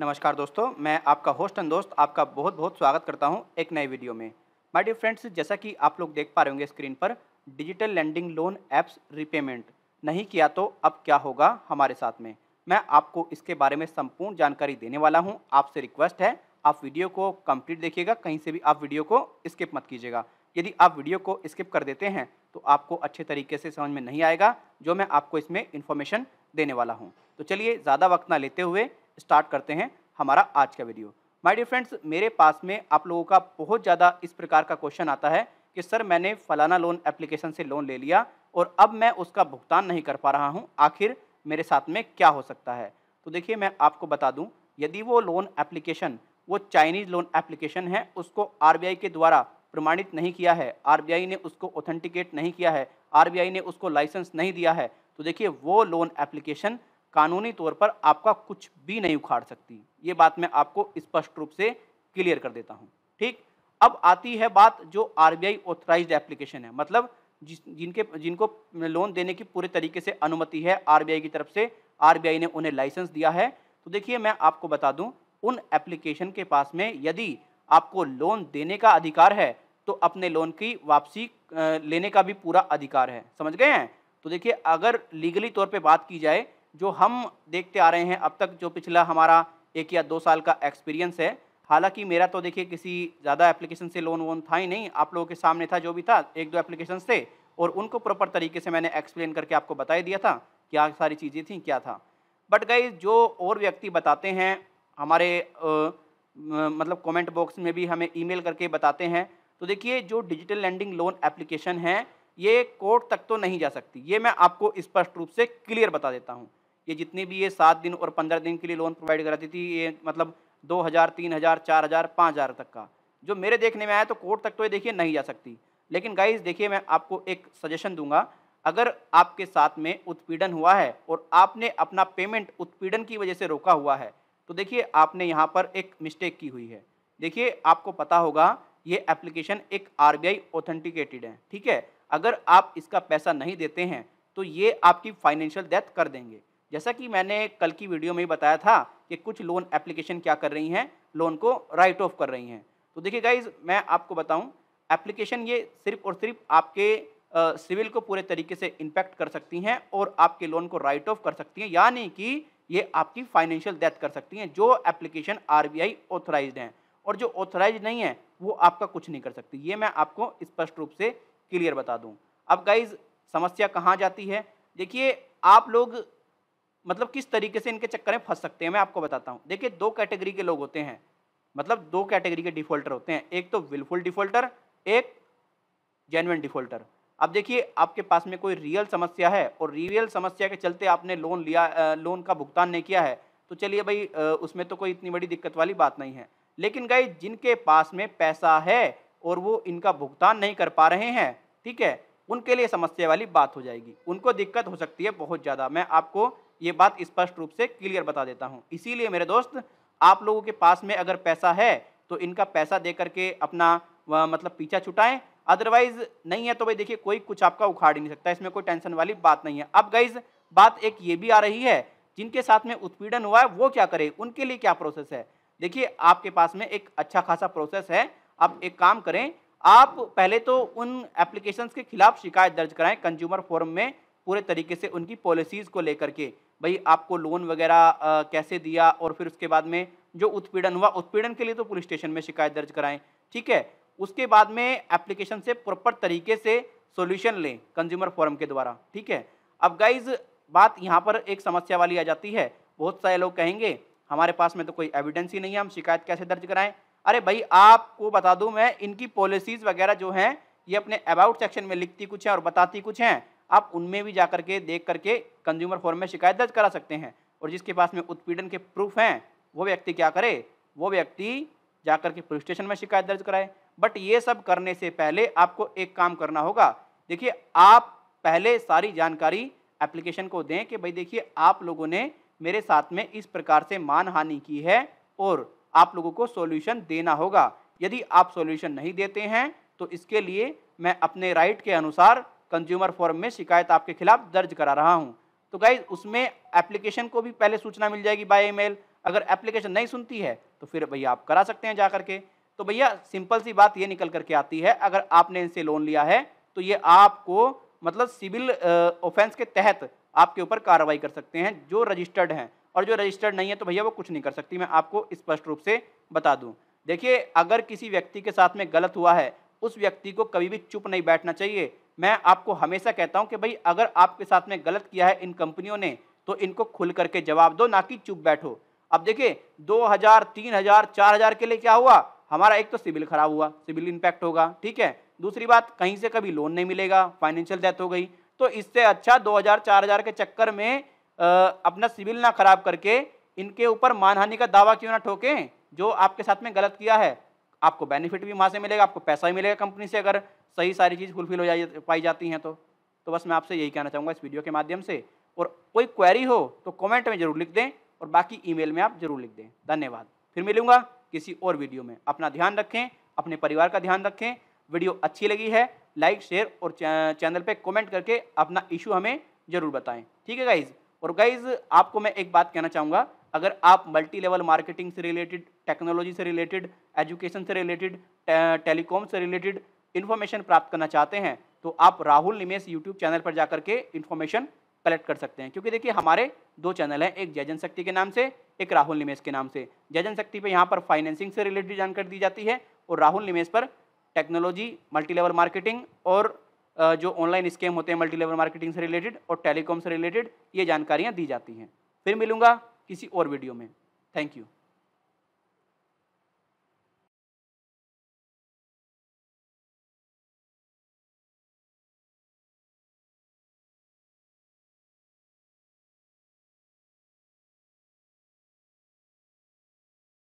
नमस्कार दोस्तों मैं आपका होस्ट एंड दोस्त आपका बहुत बहुत स्वागत करता हूं एक नए वीडियो में माय डियर फ्रेंड्स जैसा कि आप लोग देख पा रहे होंगे स्क्रीन पर digital landing loan apps repayment नहीं किया तो अब क्या होगा हमारे साथ में मैं आपको इसके बारे में संपूर्ण जानकारी देने वाला हूँ आपसे रिक्वेस्ट है आप वीडियो को कम्प्लीट देखिएगा कहीं से भी आप वीडियो को स्किप मत कीजिएगा यदि आप वीडियो को स्किप कर देते हैं तो आपको अच्छे तरीके से समझ में नहीं आएगा जो मैं आपको इसमें इन्फॉर्मेशन देने वाला हूँ तो चलिए ज़्यादा वक्त ना लेते हुए स्टार्ट करते हैं हमारा आज का वीडियो माय डियर फ्रेंड्स मेरे पास में आप लोगों का बहुत ज़्यादा इस प्रकार का क्वेश्चन आता है कि सर मैंने फलाना लोन एप्लीकेशन से लोन ले लिया और अब मैं उसका भुगतान नहीं कर पा रहा हूँ आखिर मेरे साथ में क्या हो सकता है तो देखिए मैं आपको बता दूँ यदि वो लोन एप्लीकेशन वो चाइनीज़ लोन एप्लीकेशन है उसको आर के द्वारा प्रमाणित नहीं किया है आर ने उसको ऑथेंटिकेट नहीं किया है आर ने उसको लाइसेंस नहीं दिया है तो देखिए वो लोन एप्लीकेशन कानूनी तौर पर आपका कुछ भी नहीं उखाड़ सकती ये बात मैं आपको स्पष्ट रूप से क्लियर कर देता हूँ ठीक अब आती है बात जो आर बी एप्लीकेशन है मतलब जिस जिनके जिनको लोन देने की पूरे तरीके से अनुमति है आर की तरफ से आर ने उन्हें लाइसेंस दिया है तो देखिए मैं आपको बता दूं उन एप्लीकेशन के पास में यदि आपको लोन देने का अधिकार है तो अपने लोन की वापसी लेने का भी पूरा अधिकार है समझ गए हैं तो देखिए अगर लीगली तौर पे बात की जाए जो हम देखते आ रहे हैं अब तक जो पिछला हमारा एक या दो साल का एक्सपीरियंस है हालांकि मेरा तो देखिए किसी ज़्यादा एप्लीकेशन से लोन वोन था ही नहीं आप लोगों के सामने था जो भी था एक दो एप्लीकेशन थे और उनको प्रॉपर तरीके से मैंने एक्सप्लेन करके आपको बता दिया था क्या सारी चीज़ें थी क्या था बट गई जो और व्यक्ति बताते हैं हमारे आ, मतलब कमेंट बॉक्स में भी हमें ईमेल करके बताते हैं तो देखिए जो डिजिटल लैंडिंग लोन एप्लीकेशन है ये कोर्ट तक तो नहीं जा सकती ये मैं आपको स्पष्ट रूप से क्लियर बता देता हूँ ये जितने भी ये सात दिन और पंद्रह दिन के लिए लोन प्रोवाइड कराती थी ये मतलब दो हज़ार तीन हज़ार चार हज़ार पाँच हज़ार तक का जो मेरे देखने में आया तो कोर्ट तक तो ये देखिए नहीं जा सकती लेकिन गाइज देखिए मैं आपको एक सजेशन दूंगा अगर आपके साथ में उत्पीड़न हुआ है और आपने अपना पेमेंट उत्पीड़न की वजह से रोका हुआ है तो देखिए आपने यहाँ पर एक मिस्टेक की हुई है देखिए आपको पता होगा ये एप्लीकेशन एक आर ऑथेंटिकेटेड है ठीक है अगर आप इसका पैसा नहीं देते हैं तो ये आपकी फाइनेंशियल डेथ कर देंगे जैसा कि मैंने कल की वीडियो में ही बताया था कि कुछ लोन एप्लीकेशन क्या कर रही हैं लोन को राइट ऑफ कर रही हैं तो देखिए गाइज मैं आपको बताऊं एप्लीकेशन ये सिर्फ और सिर्फ आपके सिविल को पूरे तरीके से इम्पैक्ट कर सकती हैं और आपके लोन को राइट ऑफ कर सकती हैं यानी कि ये आपकी फाइनेंशियल डेथ कर सकती हैं जो application R B I authorise हैं और जो ऑथराइज नहीं है वो आपका कुछ नहीं कर सकती ये मैं आपको स्पष्ट रूप से क्लियर बता दूँ अब गाइज समस्या कहाँ जाती है देखिए आप लोग मतलब किस तरीके से इनके चक्कर में फंस सकते हैं मैं आपको बताता हूँ देखिए दो कैटेगरी के लोग होते हैं मतलब दो कैटेगरी के डिफॉल्टर होते हैं एक तो विलफुल डिफॉल्टर एक जेनुअन डिफॉल्टर अब देखिए आपके पास में कोई रियल समस्या है और रियल समस्या के चलते आपने लोन लिया लोन का भुगतान नहीं किया है तो चलिए भाई उसमें तो कोई इतनी बड़ी दिक्कत वाली बात नहीं है लेकिन गए जिनके पास में पैसा है और वो इनका भुगतान नहीं कर पा रहे हैं ठीक है उनके लिए समस्या वाली बात हो जाएगी उनको दिक्कत हो सकती है बहुत ज़्यादा मैं आपको ये बात स्पष्ट रूप से क्लियर बता देता हूँ इसीलिए मेरे दोस्त आप लोगों के पास में अगर पैसा है तो इनका पैसा दे करके अपना मतलब पीछा छुटाएं अदरवाइज नहीं है तो भाई देखिए कोई कुछ आपका उखाड़ ही नहीं सकता इसमें कोई टेंशन वाली बात नहीं है अब गाइज बात एक ये भी आ रही है जिनके साथ में उत्पीड़न हुआ है वो क्या करे उनके लिए क्या प्रोसेस है देखिए आपके पास में एक अच्छा खासा प्रोसेस है आप एक काम करें आप पहले तो उन एप्लीकेशंस के खिलाफ शिकायत दर्ज कराएं कंज्यूमर फोरम में पूरे तरीके से उनकी पॉलिसीज़ को लेकर के भाई आपको लोन वगैरह कैसे दिया और फिर उसके बाद में जो उत्पीड़न हुआ उत्पीड़न के लिए तो पुलिस स्टेशन में शिकायत दर्ज कराएं ठीक है उसके बाद में एप्लीकेशन से प्रॉपर तरीके से सोल्यूशन लें कंज्यूमर फोरम के द्वारा ठीक है अब गाइज बात यहाँ पर एक समस्या वाली आ जाती है बहुत सारे लोग कहेंगे हमारे पास में तो कोई एविडेंस ही नहीं है हम शिकायत कैसे दर्ज कराएं अरे भाई आपको बता दूं मैं इनकी पॉलिसीज़ वगैरह जो हैं ये अपने अबाउट सेक्शन में लिखती कुछ हैं और बताती कुछ हैं आप उनमें भी जा करके देख करके कंज्यूमर फॉर्म में शिकायत दर्ज करा सकते हैं और जिसके पास में उत्पीड़न के प्रूफ हैं वो व्यक्ति क्या करे वो व्यक्ति जा करके पुलिस स्टेशन में शिकायत दर्ज कराए बट ये सब करने से पहले आपको एक काम करना होगा देखिए आप पहले सारी जानकारी एप्लीकेशन को दें कि भाई देखिए आप लोगों ने मेरे साथ में इस प्रकार से मानहानि की है और आप लोगों को सॉल्यूशन देना होगा यदि आप सॉल्यूशन नहीं देते हैं तो इसके लिए मैं अपने राइट के अनुसार कंज्यूमर फोरम में शिकायत आपके खिलाफ दर्ज करा रहा हूँ तो गाइज उसमें एप्लीकेशन को भी पहले सूचना मिल जाएगी बाय ईमेल अगर एप्लीकेशन नहीं सुनती है तो फिर भैया आप करा सकते हैं जा करके तो भैया सिंपल सी बात ये निकल करके आती है अगर आपने इनसे लोन लिया है तो ये आपको मतलब सिविल ऑफेंस के तहत आपके ऊपर कार्रवाई कर सकते हैं जो रजिस्टर्ड हैं और जो रजिस्टर्ड नहीं है तो भैया वो कुछ नहीं कर सकती मैं आपको स्पष्ट रूप से बता दूं देखिए अगर किसी व्यक्ति के साथ में गलत हुआ है उस व्यक्ति को कभी भी चुप नहीं बैठना चाहिए मैं आपको हमेशा कहता हूं कि भाई अगर आपके साथ में गलत किया है इन कंपनियों ने तो इनको खुल करके जवाब दो ना कि चुप बैठो अब देखिए दो हजार तीन हजार चार हजार के लिए क्या हुआ हमारा एक तो सिविल खराब हुआ सिविल इम्पैक्ट होगा ठीक है दूसरी बात कहीं से कभी लोन नहीं मिलेगा फाइनेंशियल डेथ हो गई तो इससे अच्छा चार हजार के चक्कर में आ, अपना सिविल ना खराब करके इनके ऊपर मानहानि का दावा क्यों ना ठोकें जो आपके साथ में गलत किया है आपको बेनिफिट भी वहाँ से मिलेगा आपको पैसा भी मिलेगा कंपनी से अगर सही सारी चीज़ फुलफिल हो जाए पाई जाती हैं तो तो बस मैं आपसे यही कहना चाहूँगा इस वीडियो के माध्यम से और कोई क्वेरी हो तो कमेंट में जरूर लिख दें और बाकी ईमेल में आप जरूर लिख दें धन्यवाद फिर मिलूंगा किसी और वीडियो में अपना ध्यान रखें अपने परिवार का ध्यान रखें वीडियो अच्छी लगी है लाइक शेयर और चैनल पर कॉमेंट करके अपना इशू हमें ज़रूर बताएँ ठीक है गाइज और गाइज आपको मैं एक बात कहना चाहूँगा अगर आप मल्टी लेवल मार्केटिंग से रिलेटेड टेक्नोलॉजी से रिलेटेड एजुकेशन से रिलेटेड टेलीकॉम से रिलेटेड इन्फॉर्मेशन प्राप्त करना चाहते हैं तो आप राहुल निमेश यूट्यूब चैनल पर जाकर के इन्फॉर्मेशन कलेक्ट कर सकते हैं क्योंकि देखिए हमारे दो चैनल हैं एक जय शक्ति के नाम से एक राहुल निमेश के नाम से जय शक्ति पर यहाँ पर फाइनेंसिंग से रिलेटेड जानकारी दी जाती है और राहुल निमेश पर टेक्नोलॉजी मल्टी लेवल मार्केटिंग और जो ऑनलाइन स्कैम होते हैं मल्टी लेवल मार्केटिंग से रिलेटेड और टेलीकॉम से रिलेटेड ये जानकारियाँ दी जाती हैं फिर मिलूँगा किसी और वीडियो में थैंक यू